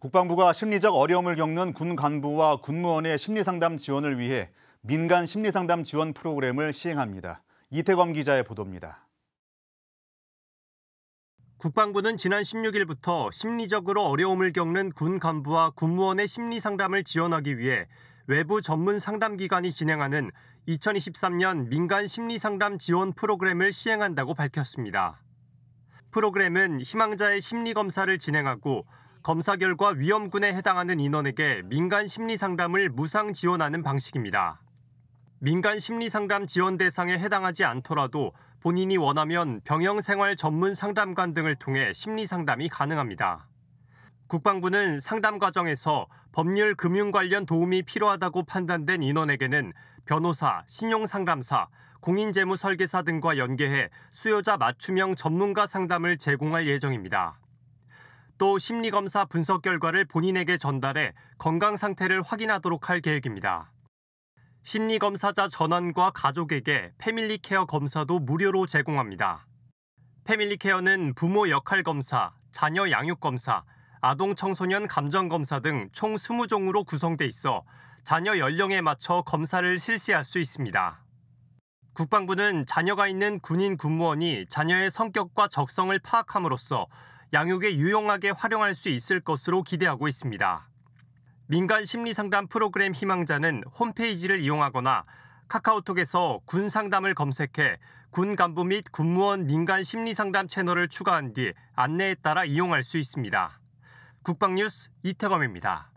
국방부가 심리적 어려움을 겪는 군 간부와 군무원의 심리상담 지원을 위해 민간 심리상담 지원 프로그램을 시행합니다. 이태검 기자의 보도입니다. 국방부는 지난 16일부터 심리적으로 어려움을 겪는 군 간부와 군무원의 심리 상담을 지원하기 위해 외부 전문 상담 기관이 진행하는 2023년 민간 심리 상담 지원 프로그램을 시행한다고 밝혔습니다. 프로그램은 희망자의 심리 검사를 진행하고 검사 결과 위험군에 해당하는 인원에게 민간 심리 상담을 무상 지원하는 방식입니다. 민간 심리 상담 지원 대상에 해당하지 않더라도 본인이 원하면 병영 생활 전문 상담관 등을 통해 심리 상담이 가능합니다. 국방부는 상담 과정에서 법률 금융 관련 도움이 필요하다고 판단된 인원에게는 변호사, 신용 상담사, 공인재무 설계사 등과 연계해 수요자 맞춤형 전문가 상담을 제공할 예정입니다. 또 심리검사 분석 결과를 본인에게 전달해 건강 상태를 확인하도록 할 계획입니다. 심리검사자 전원과 가족에게 패밀리 케어 검사도 무료로 제공합니다. 패밀리 케어는 부모 역할 검사, 자녀 양육 검사, 아동 청소년 감정 검사 등 총 20종으로 구성돼 있어 자녀 연령에 맞춰 검사를 실시할 수 있습니다. 국방부는 자녀가 있는 군인 군무원이 자녀의 성격과 적성을 파악함으로써 양육에 유용하게 활용할 수 있을 것으로 기대하고 있습니다. 민간 심리상담 프로그램 희망자는 홈페이지를 이용하거나 카카오톡에서 군 상담을 검색해 군 간부 및 군무원 민간 심리상담 채널을 추가한 뒤 안내에 따라 이용할 수 있습니다. 국방뉴스 이태검입니다.